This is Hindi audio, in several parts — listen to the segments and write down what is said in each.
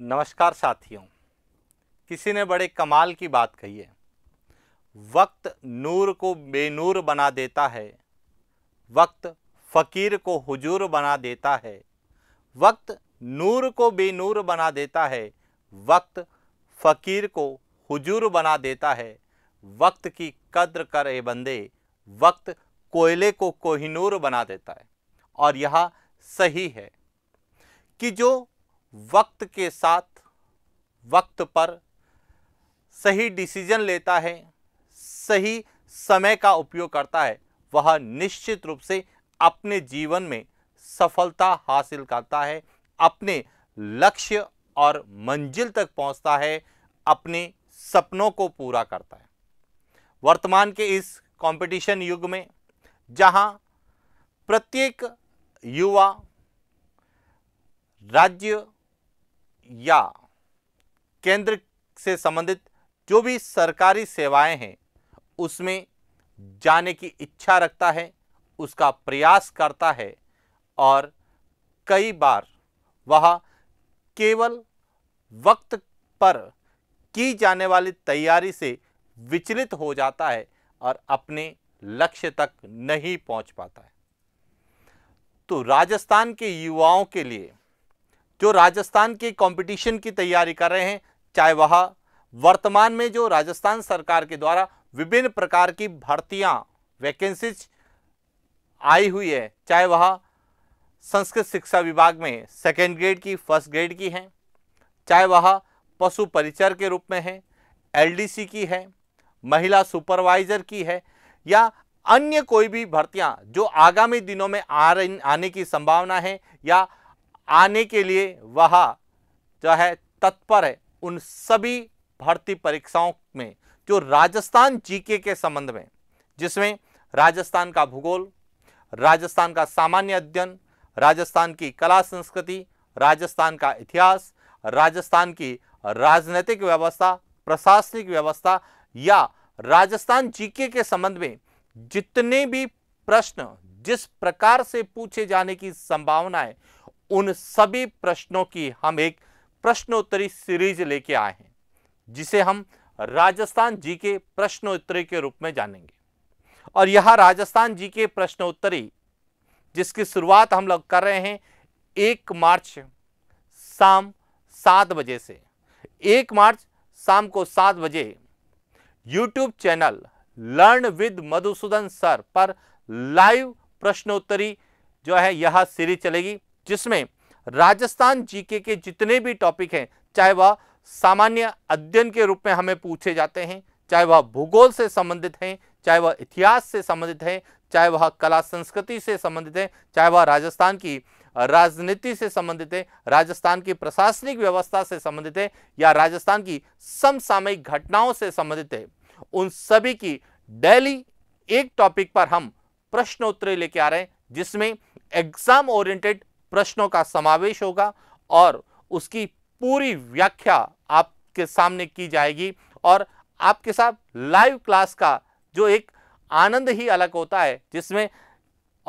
नमस्कार साथियों किसी ने बड़े कमाल की बात कही है वक्त नूर को बेनूर बना देता है वक्त फ़कीर को हुजूर बना देता है वक्त नूर को बेनूर बना देता है वक्त फ़कीर को हुजूर बना देता है वक्त की कद्र कर ए बंदे वक्त कोयले को कोहिनूर बना देता है और यह सही है कि जो वक्त के साथ वक्त पर सही डिसीजन लेता है सही समय का उपयोग करता है वह निश्चित रूप से अपने जीवन में सफलता हासिल करता है अपने लक्ष्य और मंजिल तक पहुंचता है अपने सपनों को पूरा करता है वर्तमान के इस कंपटीशन युग में जहां प्रत्येक युवा राज्य या केंद्र से संबंधित जो भी सरकारी सेवाएं हैं उसमें जाने की इच्छा रखता है उसका प्रयास करता है और कई बार वह केवल वक्त पर की जाने वाली तैयारी से विचलित हो जाता है और अपने लक्ष्य तक नहीं पहुंच पाता है तो राजस्थान के युवाओं के लिए जो राजस्थान के कंपटीशन की तैयारी कर रहे हैं चाहे वह वर्तमान में जो राजस्थान सरकार के द्वारा विभिन्न प्रकार की भर्तियां वैकेंसीज आई हुई है चाहे वह संस्कृत शिक्षा विभाग में सेकेंड ग्रेड की फर्स्ट ग्रेड की हैं चाहे वह पशु परिचर के रूप में है एलडीसी की है महिला सुपरवाइजर की है या अन्य कोई भी भर्तियां जो आगामी दिनों में आ रही आने की संभावना है या आने के लिए वह जो है तत्पर है उन सभी भर्ती परीक्षाओं में जो राजस्थान जीके के संबंध में जिसमें राजस्थान का भूगोल राजस्थान का सामान्य अध्ययन राजस्थान की कला संस्कृति राजस्थान का इतिहास राजस्थान की राजनीतिक व्यवस्था प्रशासनिक व्यवस्था या राजस्थान जीके के संबंध में जितने भी प्रश्न जिस प्रकार से पूछे जाने की संभावना है उन सभी प्रश्नों की हम एक प्रश्नोत्तरी सीरीज लेके आए हैं जिसे हम राजस्थान जी के प्रश्नोत्तरी के रूप में जानेंगे और यह राजस्थान जी के प्रश्नोत्तरी जिसकी शुरुआत हम लोग कर रहे हैं एक मार्च शाम सात बजे से एक मार्च शाम को सात बजे YouTube channel learn with Madhusudan sir पर लाइव प्रश्नोत्तरी जो है यह सीरीज चलेगी जिसमें राजस्थान जीके के जितने भी टॉपिक हैं चाहे वह सामान्य अध्ययन के रूप में हमें पूछे जाते हैं चाहे वह भूगोल से संबंधित हैं चाहे वह इतिहास से संबंधित है चाहे वह कला संस्कृति से संबंधित है चाहे वह राजस्थान की राजनीति से संबंधित है राजस्थान की प्रशासनिक व्यवस्था से संबंधित है या राजस्थान की समसामयिक घटनाओं से संबंधित है उन सभी की डेली एक टॉपिक पर हम प्रश्नोत्तरी लेके आ रहे हैं जिसमें एग्जाम ओरिएंटेड प्रश्नों का समावेश होगा और उसकी पूरी व्याख्या आपके सामने की जाएगी और आपके साथ लाइव क्लास का जो एक आनंद ही अलग होता है जिसमें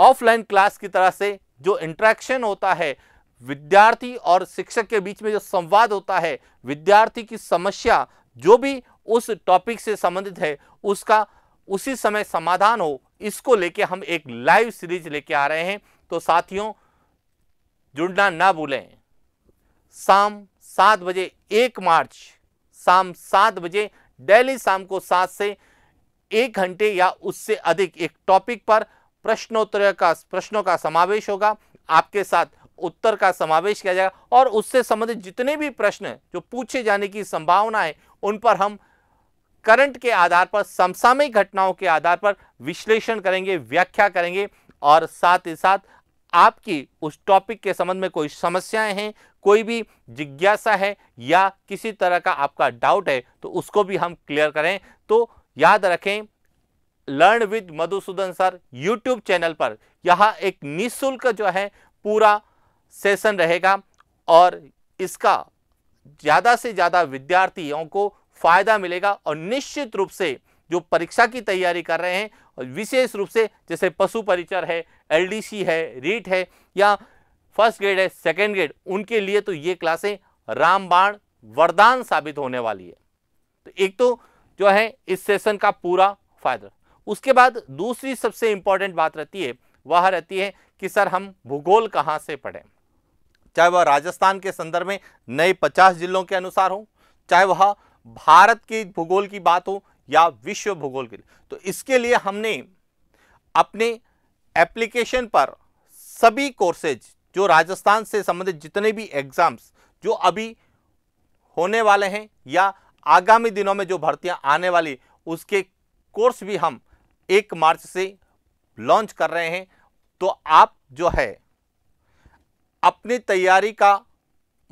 ऑफलाइन क्लास की तरह से जो इंट्रैक्शन होता है विद्यार्थी और शिक्षक के बीच में जो संवाद होता है विद्यार्थी की समस्या जो भी उस टॉपिक से संबंधित है उसका उसी समय समाधान हो इसको लेके हम एक लाइव सीरीज लेके आ रहे हैं तो साथियों जुड़ना ना भूलें शाम सात बजे एक मार्च शाम सात बजे डेली शाम को सात से एक घंटे या उससे अधिक एक टॉपिक पर प्रश्नोत्तर का प्रश्नों का समावेश होगा आपके साथ उत्तर का समावेश किया जाएगा और उससे संबंधित जितने भी प्रश्न जो पूछे जाने की संभावना है उन पर हम करंट के आधार पर समसामयिक घटनाओं के आधार पर विश्लेषण करेंगे व्याख्या करेंगे और साथ ही साथ आपकी उस टॉपिक के संबंध में कोई समस्याएं हैं कोई भी जिज्ञासा है या किसी तरह का आपका डाउट है तो उसको भी हम क्लियर करें तो याद रखें learn with Madhusudan sir YouTube channel पर यह एक निःशुल्क जो है पूरा सेशन रहेगा और इसका ज़्यादा से ज़्यादा विद्यार्थियों को फ़ायदा मिलेगा और निश्चित रूप से जो परीक्षा की तैयारी कर रहे हैं और विशेष रूप से जैसे पशु परिचर है एलडीसी है रीट है या फर्स्ट ग्रेड है सेकेंड ग्रेड उनके लिए तो ये क्लासें रामबाण वरदान साबित होने वाली है तो एक तो जो है इस सेशन का पूरा फायदा उसके बाद दूसरी सबसे इंपॉर्टेंट बात रहती है वह रहती है कि सर हम भूगोल कहाँ से पढ़ें चाहे वह राजस्थान के संदर्भ में नए पचास जिलों के अनुसार हो चाहे वह भारत के भूगोल की बात हो या विश्व भूगोल के तो इसके लिए हमने अपने एप्लीकेशन पर सभी कोर्सेज जो राजस्थान से संबंधित जितने भी एग्ज़ाम्स जो अभी होने वाले हैं या आगामी दिनों में जो भर्तियां आने वाली उसके कोर्स भी हम एक मार्च से लॉन्च कर रहे हैं तो आप जो है अपनी तैयारी का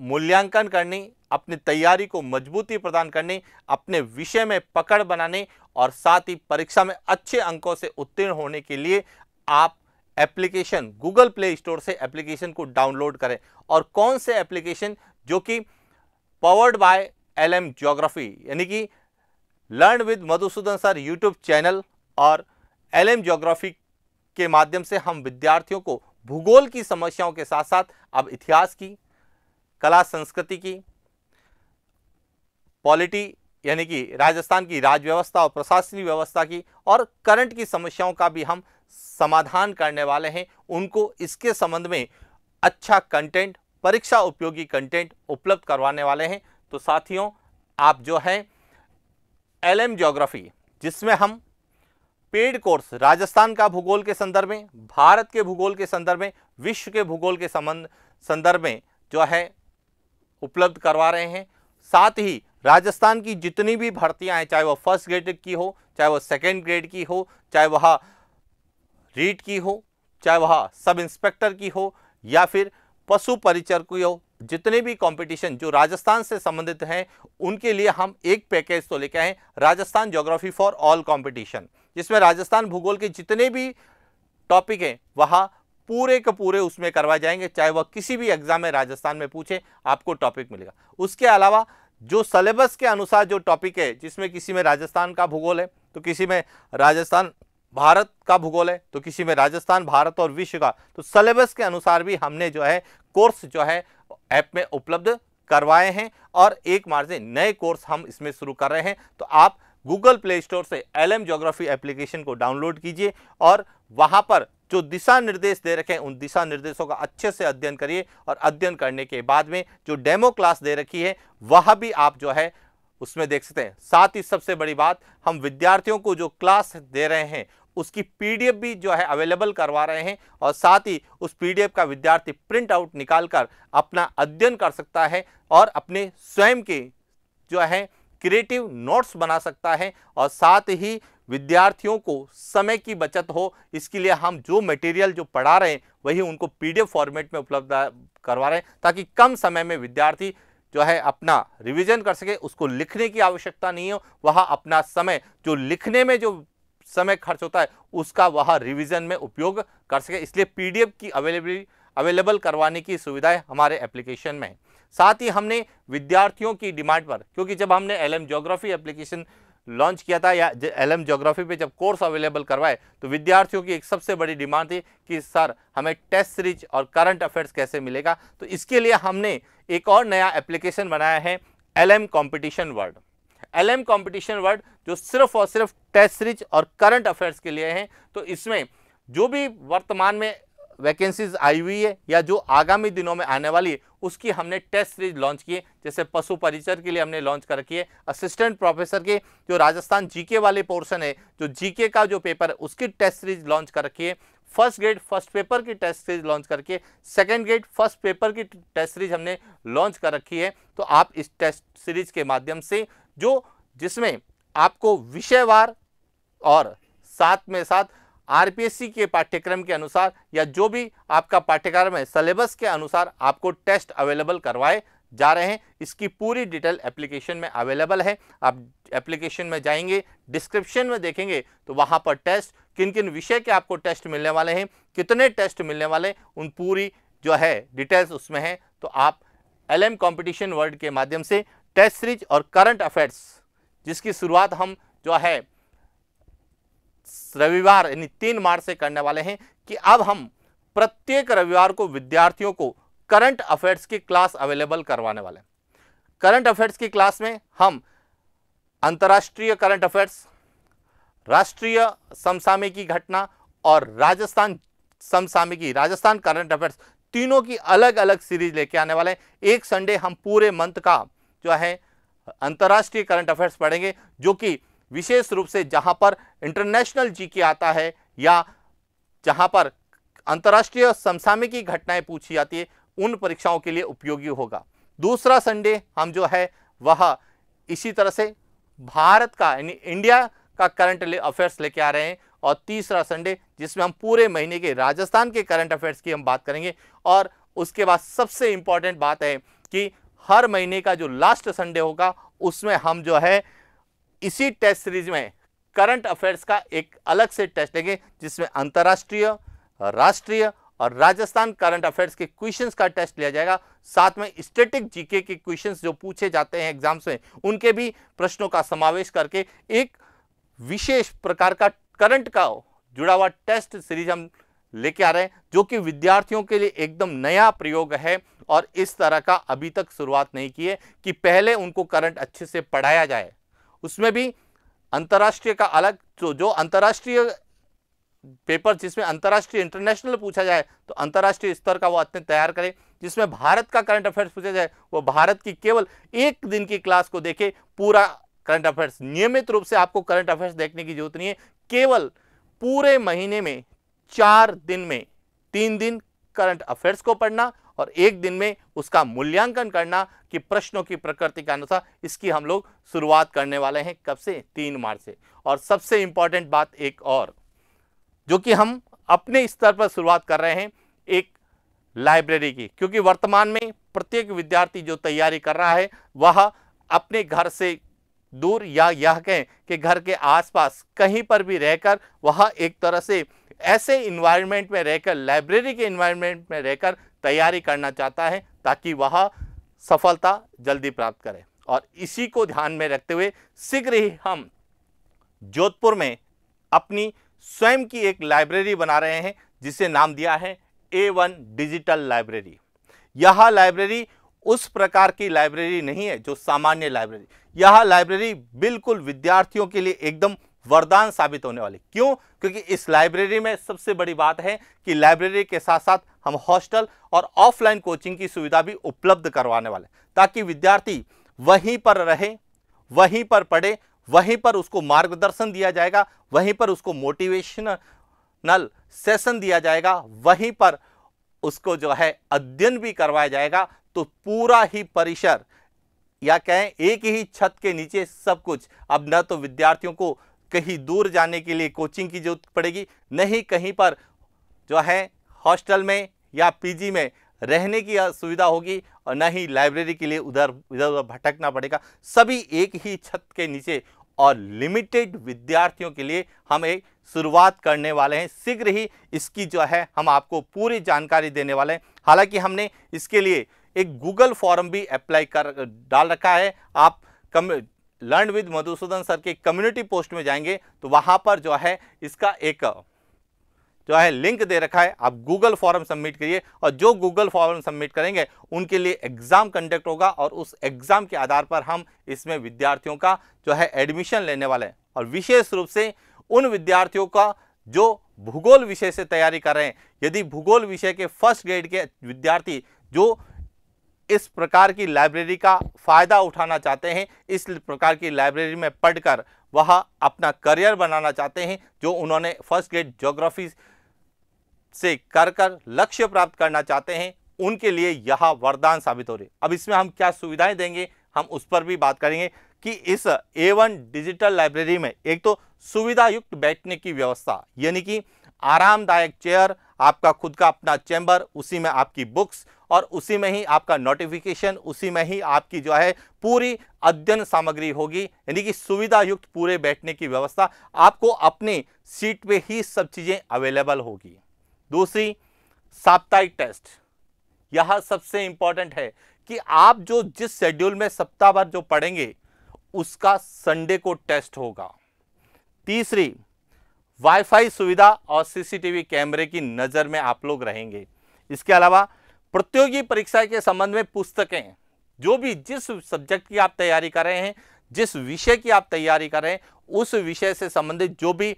मूल्यांकन करने अपनी तैयारी को मजबूती प्रदान करने अपने विषय में पकड़ बनाने और साथ ही परीक्षा में अच्छे अंकों से उत्तीर्ण होने के लिए आप एप्लीकेशन गूगल प्ले स्टोर से एप्लीकेशन को डाउनलोड करें और कौन से एप्लीकेशन जो कि powered by L M geography यानी कि learn with Madhusudan sir YouTube channel और एल एम जोग्राफी के माध्यम से हम विद्यार्थियों को भूगोल की समस्याओं के साथ साथ अब इतिहास की कला संस्कृति की पॉलिटी यानी कि राजस्थान की राज व्यवस्था और प्रशासनिक व्यवस्था की और करंट की समस्याओं का भी हम समाधान करने वाले हैं उनको इसके संबंध में अच्छा कंटेंट परीक्षा उपयोगी कंटेंट उपलब्ध करवाने वाले हैं तो साथियों आप जो है एल एम जोग्राफी जिसमें हम पेड कोर्स राजस्थान का भूगोल के संदर्भ में भारत के भूगोल के संदर्भ में विश्व के भूगोल के संबंध संदर्भ में जो है उपलब्ध करवा रहे हैं साथ ही राजस्थान की जितनी भी भर्तियां हैं चाहे वह फर्स्ट ग्रेड की हो चाहे वह सेकेंड ग्रेड की हो चाहे वह रीट की हो चाहे वह सब इंस्पेक्टर की हो या फिर पशु परिचर की हो जितने भी कंपटीशन जो राजस्थान से संबंधित हैं उनके लिए हम एक पैकेज तो लेके आए Rajasthan geography for all competition जिसमें राजस्थान भूगोल के जितने भी टॉपिक हैं वहाँ पूरे के पूरे उसमें करवाए जाएंगे चाहे वह किसी भी एग्जाम में राजस्थान में पूछे आपको टॉपिक मिलेगा उसके अलावा जो सलेबस के अनुसार जो टॉपिक है जिसमें किसी में राजस्थान का भूगोल है तो किसी में राजस्थान भारत का भूगोल है तो किसी में राजस्थान भारत और विश्व का तो सिलेबस के अनुसार भी हमने जो है कोर्स जो है ऐप में उपलब्ध करवाए हैं और एक मार्च से नए कोर्स हम इसमें शुरू कर रहे हैं तो आप गूगल प्ले स्टोर से एल एम जोग्राफी एप्लीकेशन को डाउनलोड कीजिए और वहाँ पर जो दिशा निर्देश दे रखे हैं उन दिशा निर्देशों का अच्छे से अध्ययन करिए और अध्ययन करने के बाद में जो डेमो क्लास दे रखी है वह भी आप जो है उसमें देख सकते हैं साथ ही सबसे बड़ी बात हम विद्यार्थियों को जो क्लास दे रहे हैं उसकी पीडीएफ भी जो है अवेलेबल करवा रहे हैं और साथ ही उस पीडीएफ का विद्यार्थी प्रिंट आउट निकाल कर अपना अध्ययन कर सकता है और अपने स्वयं के जो है क्रिएटिव नोट्स बना सकता है और साथ ही विद्यार्थियों को समय की बचत हो इसके लिए हम जो मटेरियल जो पढ़ा रहे हैं वही उनको पीडीएफ फॉर्मेट में उपलब्ध करवा रहे हैं ताकि कम समय में विद्यार्थी जो है अपना रिवीजन कर सके उसको लिखने की आवश्यकता नहीं हो वह अपना समय जो लिखने में जो समय खर्च होता है उसका वह रिविजन में उपयोग कर सके इसलिए पीडीएफ की अवेलेबिलिटी अवेलेबल करवाने की सुविधाएं हमारे एप्लीकेशन में साथ ही हमने विद्यार्थियों की डिमांड पर क्योंकि जब हमने L M geography application launch किया था या एल एम जोग्राफी पे जब कोर्स अवेलेबल करवाए तो विद्यार्थियों की एक सबसे बड़ी डिमांड थी कि सर हमें टेस्ट सीरीज और करंट अफेयर्स कैसे मिलेगा तो इसके लिए हमने एक और नया एप्लीकेशन बनाया है L M competition world L M competition world जो सिर्फ और सिर्फ टेस्ट सीरीज और करंट अफेयर्स के लिए हैं तो इसमें जो भी वर्तमान में वैकेंसीज आई हुई है या जो आगामी दिनों में आने वाली है उसकी हमने टेस्ट सीरीज लॉन्च की है जैसे पशु परिचर के लिए हमने लॉन्च कर रखी है असिस्टेंट प्रोफेसर के जो राजस्थान जीके वाले पोर्शन है जो जीके का जो पेपर है उसकी टेस्ट सीरीज लॉन्च कर रखी है फर्स्ट ग्रेड फर्स्ट पेपर की टेस्ट सीरीज लॉन्च करके सेकेंड ग्रेड फर्स्ट पेपर की टेस्ट सीरीज हमने लॉन्च कर रखी है तो आप इस टेस्ट सीरीज के माध्यम से जो जिसमें आपको विषयवार और साथ में साथ आरपीएससी के पाठ्यक्रम के अनुसार या जो भी आपका पाठ्यक्रम है सिलेबस के अनुसार आपको टेस्ट अवेलेबल करवाए जा रहे हैं इसकी पूरी डिटेल एप्लीकेशन में अवेलेबल है आप एप्लीकेशन में जाएंगे डिस्क्रिप्शन में देखेंगे तो वहाँ पर टेस्ट किन किन विषय के आपको टेस्ट मिलने वाले हैं कितने टेस्ट मिलने वाले उन पूरी जो है डिटेल्स उसमें हैं तो आप एल एम वर्ल्ड के माध्यम से टेस्ट सीरीज और करंट अफेयर्स जिसकी शुरुआत हम जो है रविवार यानी तीन मार्च से करने वाले हैं कि अब हम प्रत्येक रविवार को विद्यार्थियों को करंट अफेयर्स की क्लास अवेलेबल करवाने वाले हैं करंट अफेयर्स की क्लास में हम अंतर्राष्ट्रीय करंट अफेयर्स राष्ट्रीय समसामयिकी घटना और राजस्थान समसामयिकी राजस्थान करंट अफेयर्स तीनों की अलग अलग सीरीज लेके आने वाले हैं एक संडे हम पूरे मंथ का जो है अंतर्राष्ट्रीय करंट अफेयर्स पढ़ेंगे जो कि विशेष रूप से जहां पर इंटरनेशनल जीके आता है या जहां पर अंतर्राष्ट्रीय समसामयिकी घटनाएं पूछी जाती है उन परीक्षाओं के लिए उपयोगी होगा दूसरा संडे हम जो है वह इसी तरह से भारत का यानी इंडिया का करंट अफेयर्स लेके आ रहे हैं और तीसरा संडे जिसमें हम पूरे महीने के राजस्थान के करंट अफेयर्स की हम बात करेंगे और उसके बाद सबसे इम्पॉर्टेंट बात है कि हर महीने का जो लास्ट संडे होगा उसमें हम जो है इसी टेस्ट सीरीज में करंट अफेयर्स का एक अलग से टेस्ट लेंगे जिसमें अंतर्राष्ट्रीय राष्ट्रीय और राजस्थान करंट अफेयर्स के क्वेश्चंस का टेस्ट लिया जाएगा साथ में स्टेटिक जीके के क्वेश्चंस जो पूछे जाते हैं एग्जाम्स में उनके भी प्रश्नों का समावेश करके एक विशेष प्रकार का करंट का जुड़ा हुआ टेस्ट सीरीज हम लेके आ रहे हैं जो कि विद्यार्थियों के लिए एकदम नया प्रयोग है और इस तरह का अभी तक शुरुआत नहीं की है कि पहले उनको करंट अच्छे से पढ़ाया जाए उसमें भी अंतर्राष्ट्रीय का अलग तो जो अंतर्राष्ट्रीय पेपर जिसमें अंतर्राष्ट्रीय इंटरनेशनल पूछा जाए तो अंतर्राष्ट्रीय स्तर का वो अत्यंत तैयार करें जिसमें भारत का करंट अफेयर्स पूछा जाए वो भारत की केवल एक दिन की क्लास को देखे पूरा करंट अफेयर्स नियमित रूप से आपको करंट अफेयर्स देखने की जरूरत नहीं है केवल पूरे महीने में चार दिन में तीन दिन करंट अफेयर्स को पढ़ना और एक दिन में उसका मूल्यांकन करना कि प्रश्नों की प्रकृति के अनुसार इसकी हम लोग शुरुआत करने वाले हैं कब से तीन मार्च से और सबसे इंपॉर्टेंट बात एक और जो कि हम अपने स्तर पर शुरुआत कर रहे हैं एक लाइब्रेरी की क्योंकि वर्तमान में प्रत्येक विद्यार्थी जो तैयारी कर रहा है वह अपने घर से दूर या यह कहें कि घर के आसपास कहीं पर भी रहकर वह एक तरह से ऐसे इन्वायरमेंट में रहकर लाइब्रेरी के इन्वायरमेंट में रहकर तैयारी करना चाहता है ताकि वह सफलता जल्दी प्राप्त करे और इसी को ध्यान में रखते हुए शीघ्र ही हम जोधपुर में अपनी स्वयं की एक लाइब्रेरी बना रहे हैं जिसे नाम दिया है ए वन डिजिटल लाइब्रेरी यह लाइब्रेरी उस प्रकार की लाइब्रेरी नहीं है जो सामान्य लाइब्रेरी यह लाइब्रेरी बिल्कुल विद्यार्थियों के लिए एकदम वरदान साबित होने वाली क्यों क्योंकि इस लाइब्रेरी में सबसे बड़ी बात है कि लाइब्रेरी के साथ साथ हम हॉस्टल और ऑफलाइन कोचिंग की सुविधा भी उपलब्ध करवाने वाले ताकि विद्यार्थी वहीं पर रहे वहीं पर पढ़े वहीं पर उसको मार्गदर्शन दिया जाएगा वहीं पर उसको मोटिवेशनल सेशन दिया जाएगा वहीं पर उसको जो है अध्ययन भी करवाया जाएगा तो पूरा ही परिसर या कहें एक ही छत के नीचे सब कुछ अब न तो विद्यार्थियों को कहीं दूर जाने के लिए कोचिंग की जरूरत पड़ेगी नहीं कहीं पर जो है हॉस्टल में या पीजी में रहने की सुविधा होगी और न ही लाइब्रेरी के लिए उधर इधर उधर भटकना पड़ेगा सभी एक ही छत के नीचे और लिमिटेड विद्यार्थियों के लिए हम एक शुरुआत करने वाले हैं शीघ्र ही इसकी जो है हम आपको पूरी जानकारी देने वाले हैं हालांकि हमने इसके लिए एक गूगल फॉर्म भी अप्लाई कर डाल रखा है आप come learn with Madhusudan sir के कम्युनिटी पोस्ट में जाएंगे तो वहां पर जो है इसका एक जो है लिंक दे रखा है आप गूगल फॉर्म सबमिट करिए और जो गूगल फॉर्म सबमिट करेंगे उनके लिए एग्ज़ाम कंडक्ट होगा और उस एग्ज़ाम के आधार पर हम इसमें विद्यार्थियों का जो है एडमिशन लेने वाले हैं और विशेष रूप से उन विद्यार्थियों का जो भूगोल विषय से तैयारी कर रहे हैं यदि भूगोल विषय के फर्स्ट ग्रेड के विद्यार्थी जो इस प्रकार की लाइब्रेरी का फ़ायदा उठाना चाहते हैं इस प्रकार की लाइब्रेरी में पढ़कर वह अपना करियर बनाना चाहते हैं जो उन्होंने फर्स्ट ग्रेड जोग्राफी से कर कर लक्ष्य प्राप्त करना चाहते हैं उनके लिए यह वरदान साबित हो रही अब इसमें हम क्या सुविधाएं देंगे हम उस पर भी बात करेंगे कि इस ए डिजिटल लाइब्रेरी में एक तो सुविधा युक्त बैठने की व्यवस्था यानी कि आरामदायक चेयर आपका खुद का अपना चैम्बर उसी में आपकी बुक्स और उसी में ही आपका नोटिफिकेशन उसी में ही आपकी जो है पूरी अध्ययन सामग्री होगी यानी कि सुविधा युक्त पूरे बैठने की व्यवस्था आपको अपनी सीट पे ही सब चीज़ें अवेलेबल होगी दूसरी साप्ताहिक टेस्ट यह सबसे इंपॉर्टेंट है कि आप जो जिस शेड्यूल में सप्ताह भर जो पढ़ेंगे उसका संडे को टेस्ट होगा तीसरी वाईफाई सुविधा और सीसीटीवी कैमरे की नज़र में आप लोग रहेंगे इसके अलावा प्रतियोगी परीक्षा के संबंध में पुस्तकें जो भी जिस सब्जेक्ट की आप तैयारी कर रहे हैं जिस विषय की आप तैयारी कर रहे हैं उस विषय से संबंधित जो भी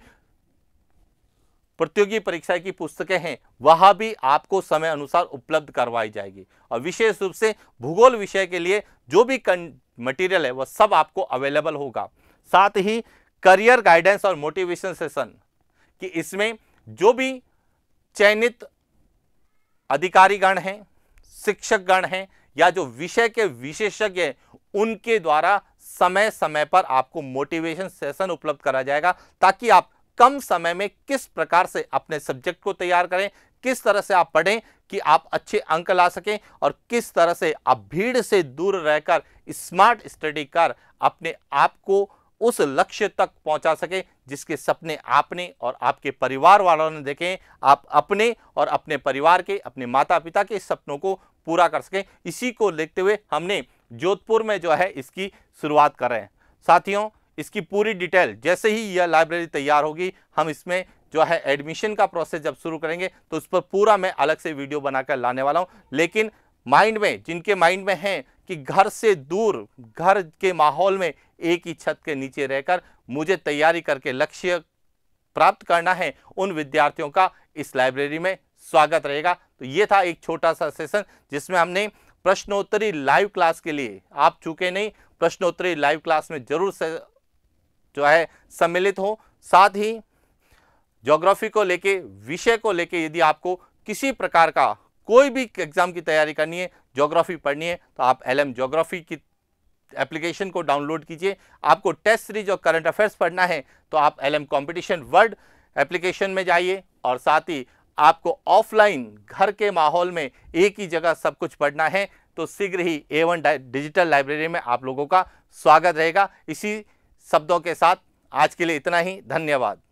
प्रतियोगी परीक्षा की पुस्तकें हैं वह भी आपको समय अनुसार उपलब्ध करवाई जाएगी और विशेष रूप से भूगोल विषय के लिए जो भी मटेरियल है वह सब आपको अवेलेबल होगा साथ ही करियर गाइडेंस और मोटिवेशन सेशन कि इसमें जो भी चयनित अधिकारीगण हैं शिक्षकगण हैं या जो विषय के विशेषज्ञ उनके द्वारा समय समय पर आपको मोटिवेशन सेशन उपलब्ध करा जाएगा ताकि आप कम समय में किस प्रकार से अपने सब्जेक्ट को तैयार करें किस तरह से आप पढ़ें कि आप अच्छे अंक ला सकें और किस तरह से आप भीड़ से दूर रहकर स्मार्ट स्टडी कर अपने आप को उस लक्ष्य तक पहुंचा सकें जिसके सपने आपने और आपके परिवार वालों ने देखें आप अपने और अपने परिवार के अपने माता पिता के सपनों को पूरा कर सकें इसी को देखते हुए हमने जोधपुर में जो है इसकी शुरुआत कर रहे हैं साथियों इसकी पूरी डिटेल जैसे ही यह लाइब्रेरी तैयार होगी हम इसमें जो है एडमिशन का प्रोसेस जब शुरू करेंगे तो उस पर पूरा मैं अलग से वीडियो बनाकर लाने वाला हूँ लेकिन माइंड में जिनके माइंड में है कि घर से दूर घर के माहौल में एक ही छत के नीचे रहकर मुझे तैयारी करके लक्ष्य प्राप्त करना है उन विद्यार्थियों का इस लाइब्रेरी में स्वागत रहेगा तो ये था एक छोटा सा सेशन जिसमें हमने प्रश्नोत्तरी लाइव क्लास के लिए आप चूके नहीं प्रश्नोत्तरी लाइव क्लास में जरूर से जो है सम्मिलित हो साथ ही ज्योग्राफी को लेके विषय को लेके यदि आपको किसी प्रकार का कोई भी एग्ज़ाम की तैयारी करनी है जोग्राफ़ी पढ़नी है तो आप एल एम जोग्राफ़ी की एप्लीकेशन को डाउनलोड कीजिए आपको टेस्ट सीरीज और करंट अफेयर्स पढ़ना है तो आप L M competition world application में जाइए और साथ ही आपको ऑफलाइन घर के माहौल में एक ही जगह सब कुछ पढ़ना है तो शीघ्र ही ए वन डिजिटल लाइब्रेरी में आप लोगों का स्वागत रहेगा इसी शब्दों के साथ आज के लिए इतना ही धन्यवाद